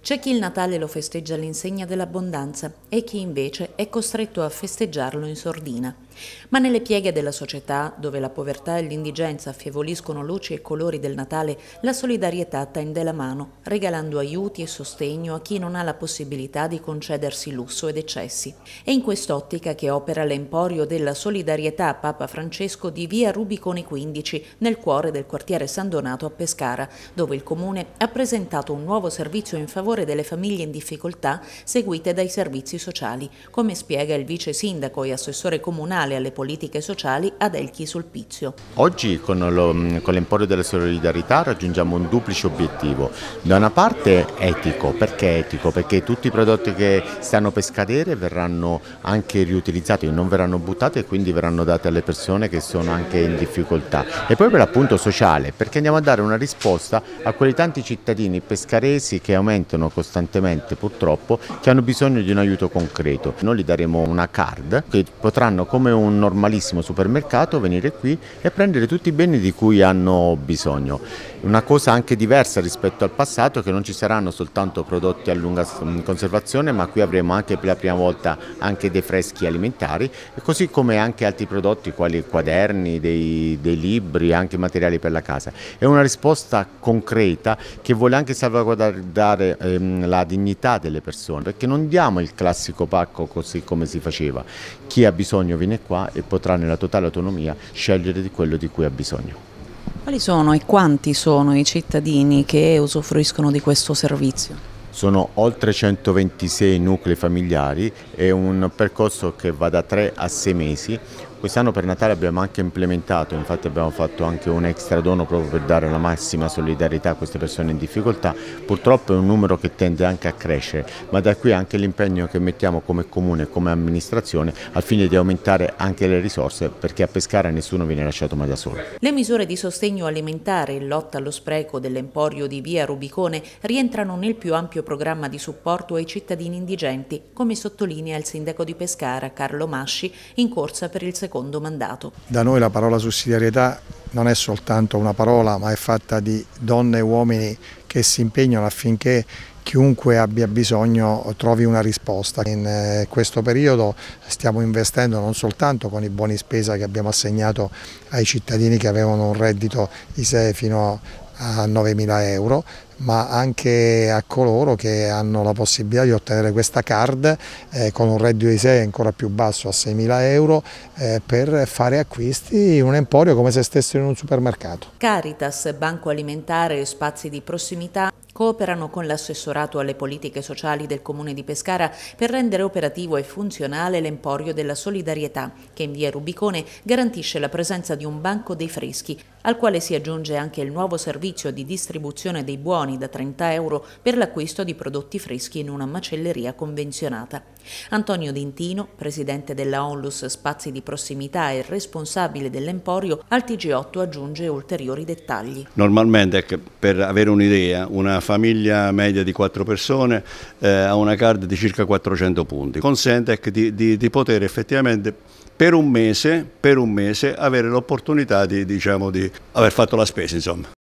C'è chi il Natale lo festeggia all'insegna dell'abbondanza e chi invece è costretto a festeggiarlo in sordina. Ma nelle pieghe della società, dove la povertà e l'indigenza affievoliscono luci e colori del Natale, la solidarietà tende la mano, regalando aiuti e sostegno a chi non ha la possibilità di concedersi lusso ed eccessi. È in quest'ottica che opera l'Emporio della Solidarietà Papa Francesco di via Rubicone 15, nel cuore del quartiere San Donato a Pescara, dove il comune ha presentato un nuovo servizio in favore delle famiglie in difficoltà seguite dai servizi sociali, come spiega il vice sindaco e assessore comunale nazionale alle politiche sociali ad Elchi Sulpizio. Oggi con, lo, con l'emporio della solidarietà raggiungiamo un duplice obiettivo. Da una parte etico, perché etico? Perché tutti i prodotti che stanno per scadere verranno anche riutilizzati, non verranno buttati e quindi verranno dati alle persone che sono anche in difficoltà. E poi per l'appunto sociale, perché andiamo a dare una risposta a quei tanti cittadini pescaresi che aumentano costantemente purtroppo, che hanno bisogno di un aiuto concreto. Noi gli daremo una card che potranno come un un normalissimo supermercato, venire qui e prendere tutti i beni di cui hanno bisogno. Una cosa anche diversa rispetto al passato è che non ci saranno soltanto prodotti a lunga mm, conservazione ma qui avremo anche per la prima volta anche dei freschi alimentari così come anche altri prodotti quali quaderni, dei, dei libri, anche materiali per la casa. È una risposta concreta che vuole anche salvaguardare ehm, la dignità delle persone perché non diamo il classico pacco così come si faceva. Chi ha bisogno viene qua e potrà nella totale autonomia scegliere di quello di cui ha bisogno. Quali sono e quanti sono i cittadini che usufruiscono di questo servizio? sono oltre 126 nuclei familiari, è un percorso che va da 3 a 6 mesi, Quest'anno per Natale abbiamo anche implementato, infatti abbiamo fatto anche un extra dono proprio per dare la massima solidarietà a queste persone in difficoltà. Purtroppo è un numero che tende anche a crescere, ma da qui anche l'impegno che mettiamo come comune e come amministrazione al fine di aumentare anche le risorse perché a Pescara nessuno viene lasciato mai da solo. Le misure di sostegno alimentare e lotta allo spreco dell'emporio di via Rubicone rientrano nel più ampio programma di supporto ai cittadini indigenti, come sottolinea il sindaco di Pescara Carlo Masci in corsa per il secondo secondo mandato. Da noi la parola sussidiarietà non è soltanto una parola ma è fatta di donne e uomini che si impegnano affinché chiunque abbia bisogno trovi una risposta. In eh, questo periodo stiamo investendo non soltanto con i buoni spesa che abbiamo assegnato ai cittadini che avevano un reddito ISE fino a 9.000 euro ma anche a coloro che hanno la possibilità di ottenere questa card eh, con un reddito di 6 ancora più basso a 6.000 euro eh, per fare acquisti in un emporio come se stessero in un supermercato. Caritas, Banco Alimentare e Spazi di Prossimità cooperano con l'assessorato alle politiche sociali del Comune di Pescara per rendere operativo e funzionale l'Emporio della Solidarietà, che in via Rubicone garantisce la presenza di un banco dei freschi, al quale si aggiunge anche il nuovo servizio di distribuzione dei buoni da 30 euro per l'acquisto di prodotti freschi in una macelleria convenzionata. Antonio Dintino, presidente della Onlus Spazi di Prossimità e responsabile dell'Emporio, al TG8 aggiunge ulteriori dettagli. Normalmente ecco, per avere un'idea, una famiglia media di quattro persone eh, ha una card di circa 400 punti. Consente di, di, di poter effettivamente per un mese, per un mese avere l'opportunità di, diciamo, di aver fatto la spesa. Insomma.